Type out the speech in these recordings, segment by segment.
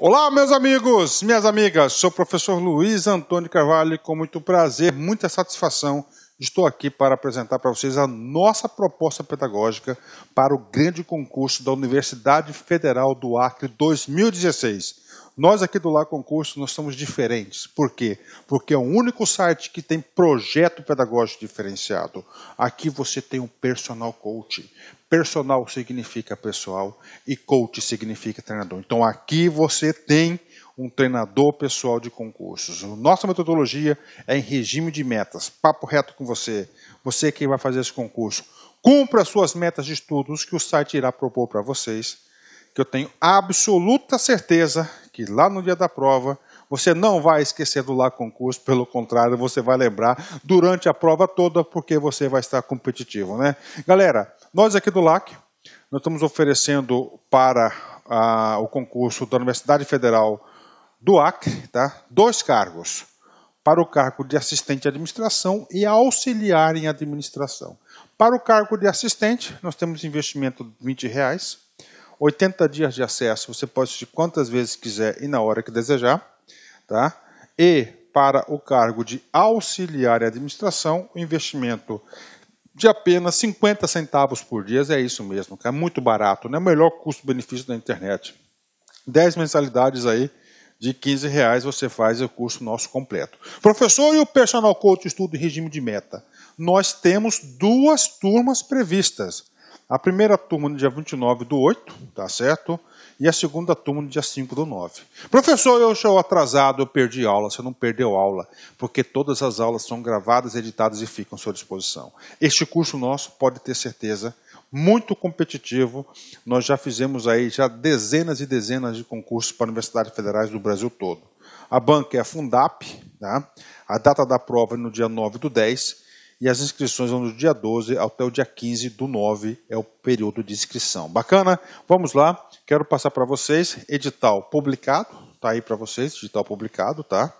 Olá, meus amigos, minhas amigas. Sou o professor Luiz Antônio Carvalho e com muito prazer, muita satisfação, estou aqui para apresentar para vocês a nossa proposta pedagógica para o grande concurso da Universidade Federal do Acre 2016 nós aqui do Lá Concurso, nós somos diferentes. Por quê? Porque é o único site que tem projeto pedagógico diferenciado. Aqui você tem um personal coach. Personal significa pessoal e coach significa treinador. Então aqui você tem um treinador pessoal de concursos. Nossa metodologia é em regime de metas. Papo reto com você. Você é que vai fazer esse concurso. Cumpra suas metas de estudos que o site irá propor para vocês. Que eu tenho absoluta certeza que lá no dia da prova você não vai esquecer do lá concurso, pelo contrário, você vai lembrar durante a prova toda, porque você vai estar competitivo, né? Galera, nós aqui do LAC, nós estamos oferecendo para ah, o concurso da Universidade Federal do Acre, tá? Dois cargos, para o cargo de assistente de administração e auxiliar em administração. Para o cargo de assistente, nós temos investimento de 20 reais, 80 dias de acesso, você pode assistir quantas vezes quiser e na hora que desejar. Tá? E para o cargo de auxiliar em administração, o investimento de apenas 50 centavos por dia, é isso mesmo, que é muito barato, é né? melhor custo-benefício da internet. 10 mensalidades aí de 15 reais você faz o curso nosso completo. Professor e o personal coach estudo em regime de meta. Nós temos duas turmas previstas. A primeira turma no dia 29 do 8, tá certo? E a segunda turma no dia 5 do 9. Professor, eu sou atrasado, eu perdi aula. Você não perdeu aula, porque todas as aulas são gravadas, editadas e ficam à sua disposição. Este curso nosso pode ter certeza muito competitivo. Nós já fizemos aí já dezenas e dezenas de concursos para universidades federais do Brasil todo. A banca é a Fundap, tá? a data da prova é no dia 9 do 10 e as inscrições vão do dia 12 até o dia 15 do 9 é o período de inscrição. Bacana? Vamos lá, quero passar para vocês edital publicado, tá aí para vocês, edital publicado, tá?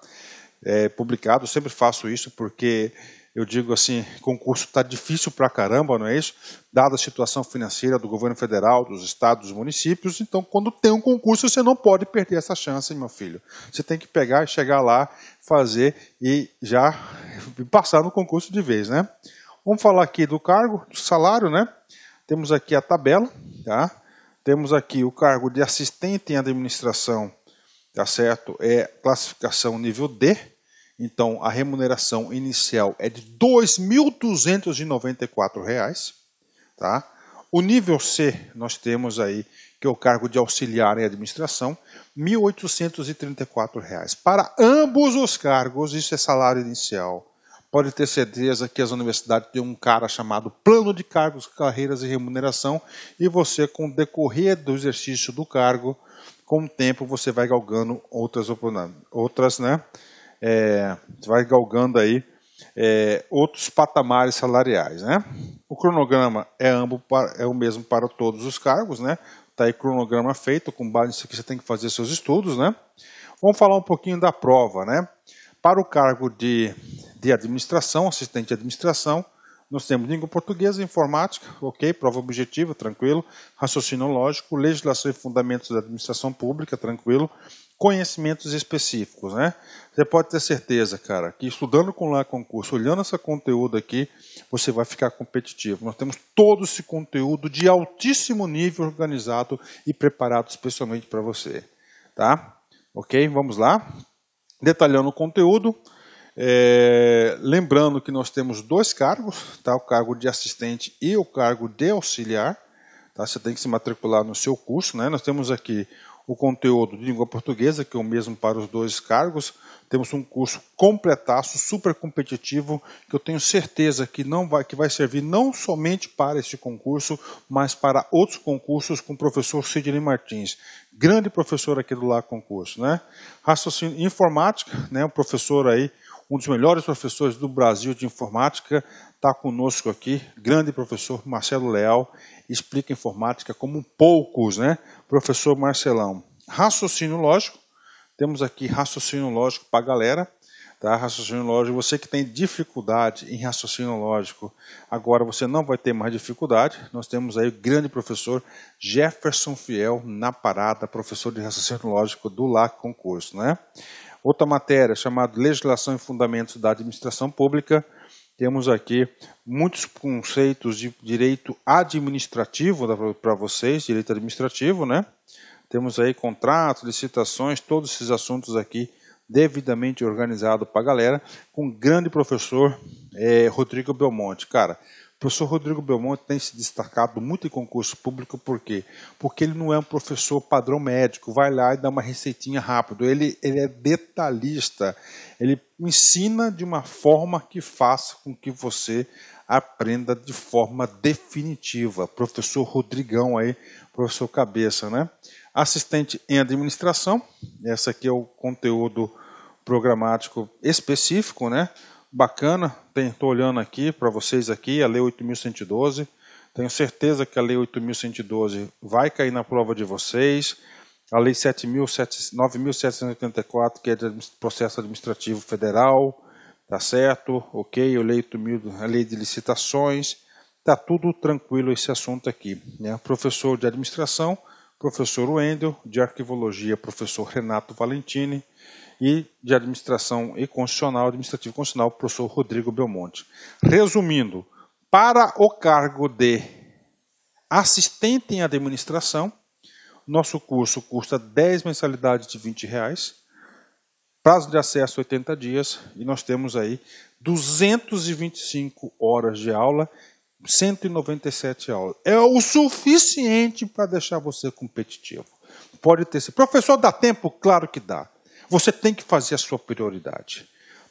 É, publicado, sempre faço isso porque eu digo assim, concurso está difícil para caramba, não é isso? Dada a situação financeira do governo federal, dos estados, dos municípios, então quando tem um concurso você não pode perder essa chance, meu filho. Você tem que pegar e chegar lá, fazer e já passar no concurso de vez, né? Vamos falar aqui do cargo, do salário, né? Temos aqui a tabela, tá? Temos aqui o cargo de assistente em administração, tá certo? É classificação nível D, então, a remuneração inicial é de R$ 2.294, tá? O nível C nós temos aí, que é o cargo de auxiliar em administração, R$ 1.834. Para ambos os cargos, isso é salário inicial. Pode ter certeza que as universidades têm um cara chamado Plano de Cargos, Carreiras e Remuneração, e você, com o decorrer do exercício do cargo, com o tempo você vai galgando outras, outras né, é, vai galgando aí é, outros patamares salariais, né? O cronograma é, é o mesmo para todos os cargos, né? Tá aí cronograma feito, com base nisso que você tem que fazer seus estudos, né? Vamos falar um pouquinho da prova, né? Para o cargo de, de administração, assistente de administração, nós temos língua portuguesa, informática, ok, prova objetiva, tranquilo, raciocínio lógico, legislação e fundamentos da administração pública, tranquilo, conhecimentos específicos, né? Você pode ter certeza, cara, que estudando com lá concurso, olhando esse conteúdo aqui, você vai ficar competitivo. Nós temos todo esse conteúdo de altíssimo nível organizado e preparado especialmente para você, tá? Ok, vamos lá. Detalhando o conteúdo, é, lembrando que nós temos dois cargos, tá? o cargo de assistente e o cargo de auxiliar. Tá? Você tem que se matricular no seu curso. Né? Nós temos aqui o conteúdo de língua portuguesa, que é o mesmo para os dois cargos. Temos um curso completaço, super competitivo, que eu tenho certeza que não vai que vai servir não somente para este concurso, mas para outros concursos com o professor Sidney Martins, grande professor aqui do Lá Concurso, né? Raciocínio informática, né, um professor aí um dos melhores professores do Brasil de informática, está conosco aqui, grande professor Marcelo Leal, explica informática como poucos, né? Professor Marcelão. Raciocínio lógico, temos aqui raciocínio lógico para a galera, tá? Raciocínio lógico, você que tem dificuldade em raciocínio lógico, agora você não vai ter mais dificuldade. Nós temos aí o grande professor Jefferson Fiel na parada, professor de raciocínio lógico do LAC Concurso, né? Outra matéria chamada Legislação e Fundamentos da Administração Pública. Temos aqui muitos conceitos de direito administrativo para vocês, direito administrativo, né? Temos aí contratos, licitações, todos esses assuntos aqui devidamente organizado para a galera, com o grande professor é, Rodrigo Belmonte. Cara, professor Rodrigo Belmonte tem se destacado muito em concurso público, por quê? Porque ele não é um professor padrão médico, vai lá e dá uma receitinha rápido. Ele, ele é detalhista, ele ensina de uma forma que faça com que você aprenda de forma definitiva. Professor Rodrigão aí, professor Cabeça, né? Assistente em administração, esse aqui é o conteúdo programático específico, né? bacana. Estou olhando aqui para vocês aqui, a Lei 8.112. Tenho certeza que a Lei 8.112 vai cair na prova de vocês. A Lei 9.784, que é de processo administrativo federal, tá certo? Ok, a Lei, a lei de licitações, tá tudo tranquilo esse assunto aqui. Né? Professor de administração, professor Wendel, de arquivologia, professor Renato Valentini e de Administração e Constitucional, Administrativo e Constitucional, professor Rodrigo Belmonte. Resumindo, para o cargo de assistente em administração, nosso curso custa 10 mensalidades de 20 reais, prazo de acesso 80 dias e nós temos aí 225 horas de aula, 197 aulas. É o suficiente para deixar você competitivo. Pode ter. Professor, dá tempo? Claro que dá. Você tem que fazer a sua prioridade.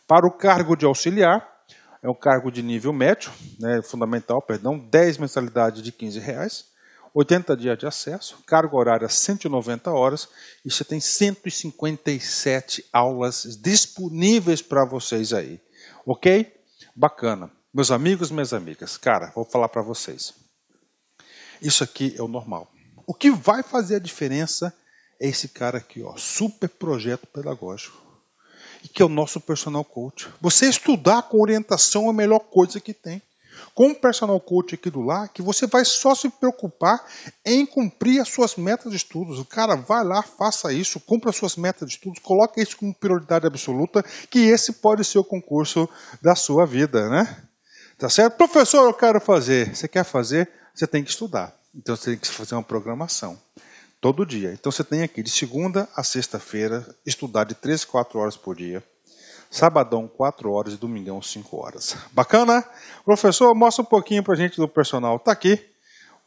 Para o cargo de auxiliar, é um cargo de nível médio, né, fundamental, perdão, 10 mensalidades de 15 reais, 80 dias de acesso, carga horária é 190 horas e você tem 157 aulas disponíveis para vocês aí. OK? Bacana. Meus amigos, minhas amigas, cara, vou falar para vocês. Isso aqui é o normal. O que vai fazer a diferença é esse cara aqui, ó, super projeto pedagógico, e que é o nosso personal coach. Você estudar com orientação é a melhor coisa que tem. Com o personal coach aqui do lá, que você vai só se preocupar em cumprir as suas metas de estudos. O cara vai lá, faça isso, cumpra as suas metas de estudos, coloque isso como prioridade absoluta, que esse pode ser o concurso da sua vida, né? Tá certo? Professor, eu quero fazer. Você quer fazer? Você tem que estudar. Então você tem que fazer uma programação todo dia. Então você tem aqui de segunda a sexta-feira estudar de 3, 4 horas por dia. Sabadão, 4 horas e domingão, 5 horas. Bacana? Professor, mostra um pouquinho para a gente do personal. Tá aqui.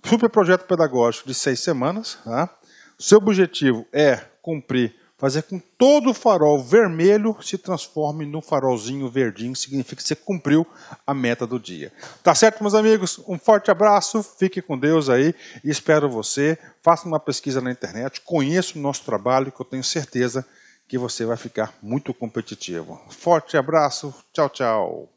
Super projeto pedagógico de 6 semanas. Tá? Seu objetivo é cumprir fazer com que todo o farol vermelho se transforme no farolzinho verdinho, significa que você cumpriu a meta do dia. Tá certo, meus amigos? Um forte abraço, fique com Deus aí e espero você. Faça uma pesquisa na internet, conheça o nosso trabalho, que eu tenho certeza que você vai ficar muito competitivo. Forte abraço, tchau, tchau.